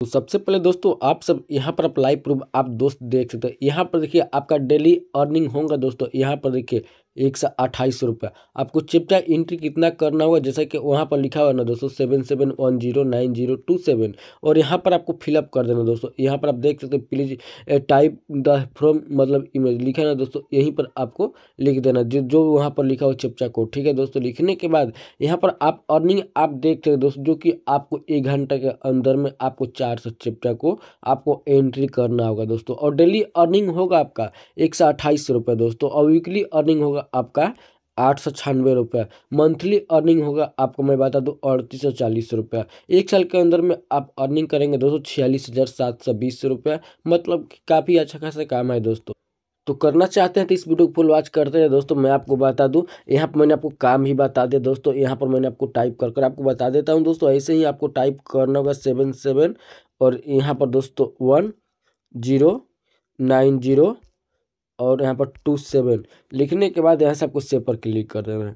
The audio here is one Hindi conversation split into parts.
तो सबसे पहले दोस्तों आप सब यहाँ पर अप्लाई प्रूफ आप दोस्त देख सकते हैं यहाँ पर देखिए आपका डेली अर्निंग होगा दोस्तों यहाँ पर देखिए एक सौ अट्ठाईस रुपये आपको चिपटा एंट्री कितना करना होगा जैसा कि वहाँ पर लिखा हुआ ना दोस्तों seven seven one zero nine zero two seven और यहाँ पर आपको फिलअप कर देना दोस्तों यहाँ पर आप देख सकते हो प्लीज टाइप द फ्रॉम मतलब इमेज लिखा ना दोस्तों यहीं पर आपको लिख देना जो जो वहाँ पर लिखा हुआ चिपचा कोड ठीक है दोस्तों लिखने के बाद यहाँ पर आप अर्निंग आप देख सकते दोस्तों जो कि आपको एक घंटे के अंदर में आपको चार सौ चिपचा को आपको एंट्री करना होगा दोस्तों और डेली अर्निंग होगा आपका एक सौ अट्ठाईस रुपये दोस्तों और वीकली अर्निंग होगा आपका आठ सौ छियानवे रुपये मंथली अर्निंग होगा आपको मैं बता दूँ अड़तीस सौ चालीस रुपये एक साल के अंदर में आप अर्निंग करेंगे दो सौ छियालीस हज़ार सात सौ बीस रुपये मतलब काफ़ी अच्छा खासा काम है दोस्तों तो करना चाहते हैं तो इस वीडियो को फुल वॉच करते हैं दोस्तों मैं आपको बता दूं यहाँ पर मैंने आपको काम ही बता दिया दोस्तों यहाँ पर मैंने आपको टाइप कर कर आपको बता देता हूँ दोस्तों ऐसे ही आपको टाइप करना होगा सेवन सेवन और यहाँ पर दोस्तों वन जीरो नाइन जीरो और यहाँ पर टू सेवन लिखने के बाद यहाँ से आपको सेव पर क्लिक कर देना है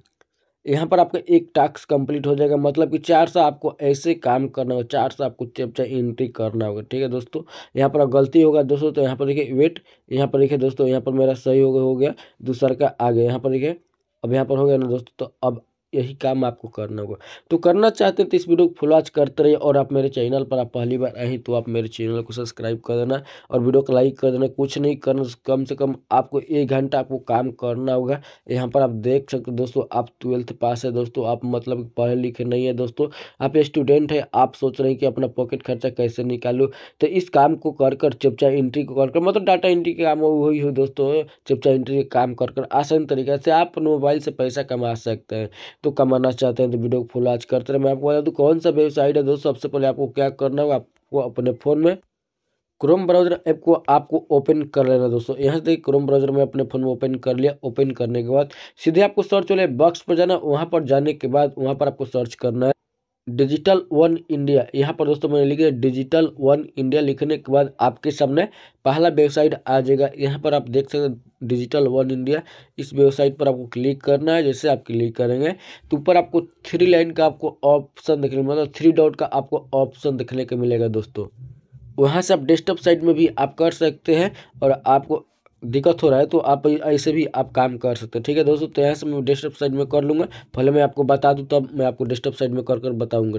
यहाँ पर आपका एक टास्क कंप्लीट हो जाएगा मतलब कि चार सा आपको ऐसे काम करना होगा चार सा आपको चैप्टर एंट्री करना होगा ठीक है दोस्तों यहाँ पर गलती होगा दोस्तों तो यहाँ पर देखिए वेट यहाँ पर देखिए दोस्तों यहाँ पर मेरा सही हो गया हो गया दूसरा का आ गया यहाँ पर देखिए अब यहाँ पर हो गया ना दोस्तों तो अब यही काम आपको करना होगा तो करना चाहते हैं तो इस वीडियो को फुल वॉच करते रहिए और आप मेरे चैनल पर आप पहली बार आए तो आप मेरे चैनल को सब्सक्राइब कर देना और वीडियो को लाइक कर देना कुछ नहीं करना कम से कम आपको एक घंटा आपको काम करना होगा यहाँ पर आप देख सकते दोस्तों आप ट्वेल्थ पास है दोस्तों आप मतलब पढ़े लिखे नहीं है दोस्तों आप स्टूडेंट हैं आप सोच रहे हैं कि अपना पॉकेट खर्चा कैसे निकालो तो इस काम को कर कर चिपचा एंट्री को कर कर मतलब डाटा एंट्री का काम वही हो दोस्तों चिपचा एंट्री का काम कर कर आसान तरीके से आप मोबाइल से पैसा कमा सकते हैं तो कमाना चाहते हैं तो वीडियो को फुल आज करते रहे मैं आपको बता दूँ कौन सा वेबसाइट है दोस्तों सबसे पहले आपको क्या करना होगा आपको अपने फ़ोन में क्रोम ब्राउजर ऐप को आपको ओपन कर लेना दोस्तों यहाँ से क्रोम ब्राउजर में अपने फ़ोन में ओपन कर लिया ओपन करने के बाद सीधे आपको सर्च वाले बॉक्स पर जाना वहाँ पर जाने के बाद वहाँ पर आपको सर्च करना है डिजिटल वन इंडिया यहाँ पर दोस्तों मैंने लिखे डिजिटल वन इंडिया लिखने के बाद आपके सामने पहला वेबसाइट आ जाएगा यहाँ पर आप देख सकते हैं डिजिटल वन इंडिया इस वेबसाइट पर आपको क्लिक करना है जैसे आप क्लिक करेंगे तो ऊपर आपको थ्री लाइन का आपको ऑप्शन देखने मतलब थ्री डॉट का आपको ऑप्शन देखने को मिलेगा दोस्तों वहाँ से आप डेस्कटॉप साइट में भी आप कर सकते हैं और आपको दिक्कत हो रहा है तो आप ऐसे भी आप काम कर सकते हैं ठीक है दोस्तों तो यहाँ से मैं डेस्कटॉप साइड में कर लूँगा पहले मैं आपको बता दूँ तब मैं आपको डेस्कटॉप साइड में कर कर बताऊँगा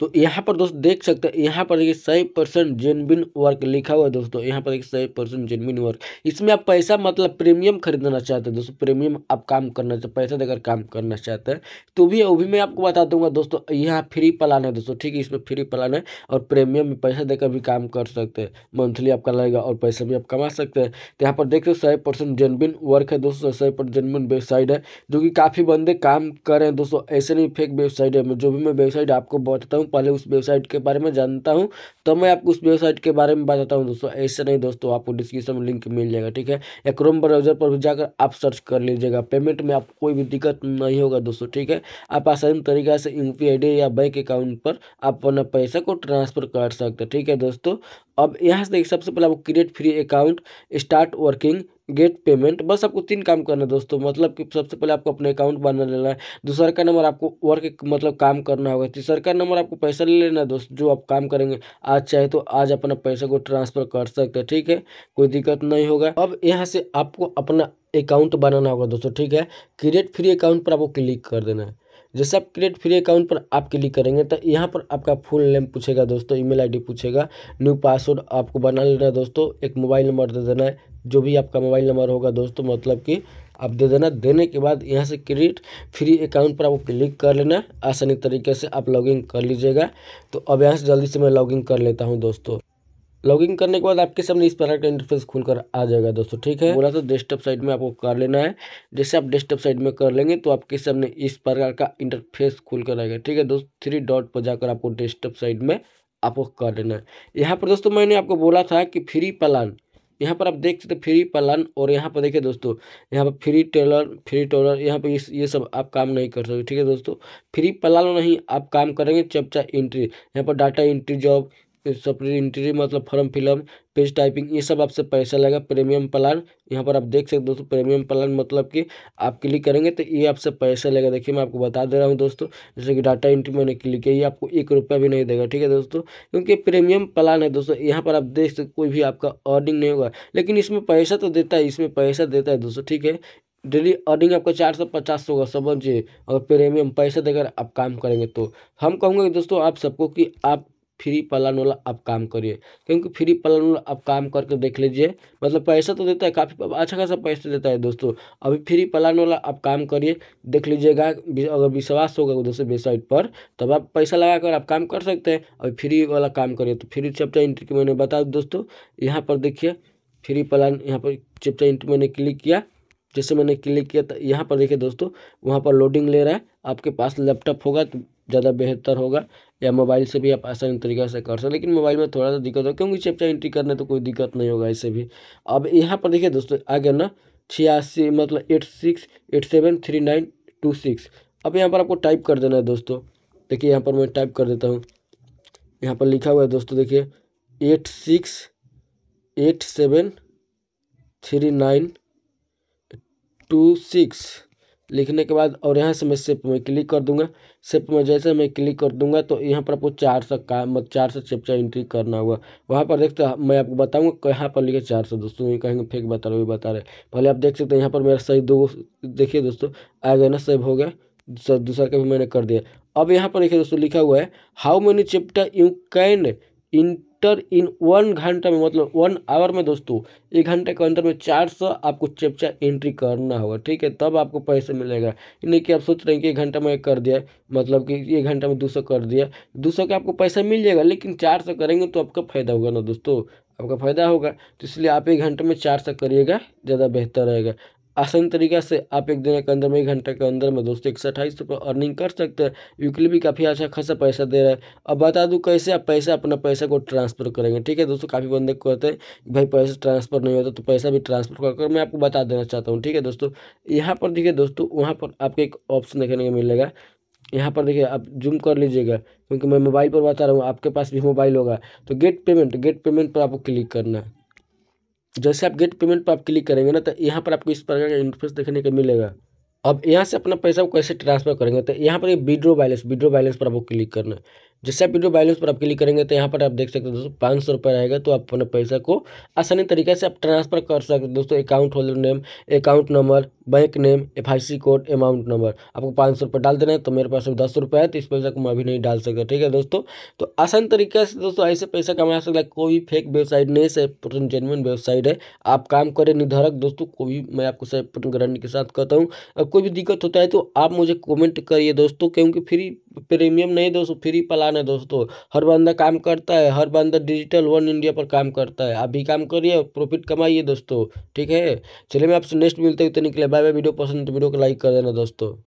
तो यहाँ पर दोस्तों देख सकते हैं यहाँ पर देखिए सही परसेंट जेनविन वर्क लिखा हुआ है दोस्तों यहाँ पर देखिए सही परसेंट जेनविन वर्क इसमें आप पैसा मतलब प्रीमियम खरीदना चाहते हैं दोस्तों प्रीमियम आप काम करना चाहते पैसा देकर काम करना चाहते हैं तो भी वो भी मैं आपको बता दूंगा दोस्तों यहाँ फ्री प्लान है दोस्तों ठीक है इसमें फ्री प्लान है और प्रीमियम में पैसा देकर भी काम कर सकते हैं मंथली आपका लगेगा और पैसा भी आप कमा सकते हैं तो यहाँ पर देख सकते सही परसेंट जेनविन वर्क है दोस्तों सही पर जेनविन वेबसाइट है जो कि काफ़ी बंदे काम कर रहे हैं दोस्तों ऐसे नहीं फेक वेबसाइट है जो भी मैं वेबसाइट आपको बताता हूँ पहले उस वेबसाइट के बारे में जानता हूँ तो मैं आपको उस वेबसाइट के बारे में बताता हूँ दोस्तों ऐसे नहीं दोस्तों आपको डिस्क्रिप्शन में लिंक मिल जाएगा ठीक है या क्रोम ब्राउजर पर भी जाकर आप सर्च कर लीजिएगा पेमेंट में आपको कोई भी दिक्कत नहीं होगा दोस्तों ठीक है आप आसान तरीके से यू या बैंक अकाउंट पर आप अपना पैसा को ट्रांसफर कर सकते हैं ठीक है दोस्तों अब यहाँ से देखिए सबसे पहले आपको create free account start working get payment बस आपको तीन काम करना है दोस्तों मतलब कि सबसे पहले आपको अपना अकाउंट बना लेना है दूसरा का नंबर आपको वर्क मतलब काम करना होगा तीसरा का नंबर आपको पैसा ले लेना है दोस्तों जो आप काम करेंगे आज चाहे तो आज अपना पैसा को ट्रांसफर कर सकते हैं ठीक है कोई दिक्कत नहीं होगा अब यहाँ से आपको अपना अकाउंट बनाना होगा दोस्तों ठीक है क्रिएट फ्री अकाउंट पर आपको क्लिक कर देना है जैसे आप क्रिएट फ्री अकाउंट पर आप क्लिक करेंगे तो यहाँ पर आपका फुल नेम पूछेगा दोस्तों ईमेल आईडी पूछेगा न्यू पासवर्ड आपको बना लेना है दोस्तों एक मोबाइल नंबर दे देना है जो भी आपका मोबाइल नंबर होगा दोस्तों मतलब कि आप दे देना देने के बाद यहाँ से क्रिएट फ्री अकाउंट पर आपको क्लिक कर लेना आसानी तरीके से आप लॉगिन कर लीजिएगा तो अब यहाँ से जल्दी से मैं लॉगिन कर लेता हूँ दोस्तों लॉगिन करने के बाद आपके सामने इस प्रकार का इंटरफेस खुलकर आ जाएगा दोस्तों ठीक है बोला तो डेस्कटॉप साइड में आपको कर लेना है जैसे आप डेस्कटॉप साइड में कर लेंगे तो आपके सामने इस प्रकार का इंटरफेस खुलकर आएगा ठीक है दोस्त थ्री डॉट पर जाकर आपको डेस्कटॉप साइड में आपको कर लेना है यहाँ पर दोस्तों मैंने आपको बोला था कि फ्री प्लान यहाँ पर आप देख सकते फ्री प्लान और यहाँ पर देखिए दोस्तों यहाँ पर फ्री टेलर फ्री टोलर यहाँ पर ये सब आप काम नहीं कर सकते ठीक है दोस्तों फ्री प्लान नहीं आप काम करेंगे चपचा इंट्री यहाँ पर डाटा इंट्री जॉब सप्लीमेंट्री मतलब फॉर्म फिलअप पेज टाइपिंग ये सब आपसे पैसा लगेगा प्रीमियम प्लान यहाँ पर आप देख सकते दोस्तों प्रीमियम प्लान मतलब कि आप क्लिक करेंगे तो ये आपसे पैसा लगेगा देखिए मैं आपको बता दे रहा हूँ दोस्तों जैसे कि डाटा एंट्री मैंने क्लिक किया ये आपको एक रुपया भी नहीं देगा ठीक है दोस्तों क्योंकि प्रीमियम प्लान है दोस्तों यहाँ पर आप देख सकते कोई भी आपका अर्निंग नहीं होगा लेकिन इसमें पैसा तो देता है इसमें पैसा देता है दोस्तों ठीक है डेली अर्निंग आपका चार सौ पचास होगा समझिए और प्रीमियम पैसा देकर आप काम करेंगे तो हम कहूँगा दोस्तों आप सबको कि आप फ्री पल्ला वाला आप काम करिए क्योंकि फ्री पल्ला वाला आप काम करके देख लीजिए मतलब पैसा तो देता है काफ़ी अच्छा खासा पैसा देता है दोस्तों अभी फ्री पल्ला वाला आप काम करिए देख लीजिएगा अगर विश्वास होगा दोस्तों वेबसाइट पर तब आप पैसा लगा कर आप काम कर सकते हैं अभी फ्री वाला काम करिए तो फ्री चैप्टर इंट्री की मैंने बता दोस्तों यहाँ पर देखिए फ्री प्लान यहाँ पर चैप्टर इंट्री मैंने क्लिक किया जैसे मैंने क्लिक किया तो यहाँ पर देखिए दोस्तों वहाँ पर लोडिंग ले रहा है आपके पास लैपटॉप होगा तो ज़्यादा बेहतर होगा या मोबाइल से भी आप आसान तरीके से कर सकते लेकिन मोबाइल में थोड़ा सा दिक्कत होगा क्योंकि चैप्टर एंट्री करने तो कोई दिक्कत नहीं होगा इससे भी अब यहाँ पर देखिए दोस्तों आगे ना छियासी मतलब eight six eight seven three nine two six अब यहाँ पर आपको टाइप कर देना है दोस्तों देखिए यहाँ पर मैं टाइप कर देता हूँ यहाँ पर लिखा हुआ है दोस्तों देखिए eight six eight seven three nine two six लिखने के बाद और यहाँ से मैं सिप में क्लिक कर दूंगा सिप में जैसे मैं क्लिक कर दूंगा तो यहाँ पर आपको चार सौ का मत मतलब चार सौ चेपचा एंट्री करना होगा वहाँ पर देखते मैं आपको बताऊँगा कहाँ पर लिखे चार सौ दोस्तों ये कहेंगे फेक बता रहे बता रहे पहले आप देख सकते हैं यहाँ पर मेरा सही दो देखिए दोस्तों आ गया ना सेव हो गया दूसरा का भी मैंने कर दिया अब यहाँ पर देखिए दोस्तों लिखा हुआ है how many chapter you can in chapter in one घंटा में मतलब वन आवर में दोस्तों एक घंटे के अंदर में चार सौ आपको चैप्टर एंट्री करना होगा ठीक है तब आपको पैसे मिलेगा नहीं कि आप सोच रहे हैं कि एक घंटा में एक कर दिया मतलब कि एक घंटा में दो सौ कर दिया दो सौ का आपको पैसा मिल जाएगा लेकिन चार सौ करेंगे तो आपका फ़ायदा होगा ना दोस्तों आपका फ़ायदा होगा तो इसलिए आप एक घंटे में चार सौ करिएगा ज़्यादा बेहतर रहेगा आसान तरीका से आप एक दिन के अंदर में एक घंटे के अंदर में दोस्तों एक सौ अट्ठाईस रुपये अर्निंग कर सकते हैं वीकली भी काफ़ी अच्छा खासा पैसा दे रहा है अब बता दूँ कैसे आप पैसा अपना पैसा को ट्रांसफर करेंगे ठीक है दोस्तों काफ़ी बंदे को कहते हैं भाई पैसा ट्रांसफर नहीं होता तो पैसा भी ट्रांसफर कर मैं आपको बता देना चाहता हूँ ठीक है दोस्तों यहाँ पर देखिए दोस्तों वहाँ पर आपको एक ऑप्शन देखने को मिलेगा यहाँ पर देखिए आप जूम कर लीजिएगा क्योंकि मैं मोबाइल पर बता रहा हूँ आपके पास भी मोबाइल होगा तो गेट पेमेंट गेट पेमेंट पर आपको क्लिक करना है जैसे आप गेट पेमेंट पर आप क्लिक करेंगे ना तो यहाँ पर आपको इस प्रकार का इंटरफेस देखने को मिलेगा अब यहाँ से अपना पैसा को कैसे ट्रांसफर करेंगे तो यहाँ पर विड्रो बैलेंस विड्रो बैलेंस पर आपको क्लिक करना है जैसे आप वीडियो बैलेंस पर आप क्लिक करेंगे तो यहाँ पर आप देख सकते हो दोस्तों पाँच सौ रुपये रहेगा तो आप अपने पैसा को आसानी तरीके से आप ट्रांसफर कर सकते हैं दोस्तों account holder name account number bank name F code amount number आपको पाँच सौ रुपये डाल देना है तो मेरे पास दस रुपये है तो इस पैसा को मैं अभी नहीं डाल सकता ठीक है दोस्तों तो आसान तरीके से दोस्तों ऐसे पैसा कमा सकता है कोई फेक वेबसाइट नहीं सही प्रोटीन जेनुअन वेबसाइट है आप काम करें निर्धारक दोस्तों को भी मैं आपको सही प्रोटीन गारंटी के साथ कहता हूँ कोई भी दिक्कत होता है तो आप मुझे कॉमेंट करिए दोस्तों क्योंकि फ्री प्रीमियम नहीं दोस्तों फ्री पला दुकान है दोस्तों हर बंदा काम करता है हर बंदा डिजिटल वन इंडिया पर काम करता है आप भी काम करिए प्रॉफिट कमाइए दोस्तों ठीक है चलिए मैं आपसे नेक्स्ट मिलते हुए निकले बाय बाय वीडियो पसंद तो वीडियो को लाइक कर देना दोस्तों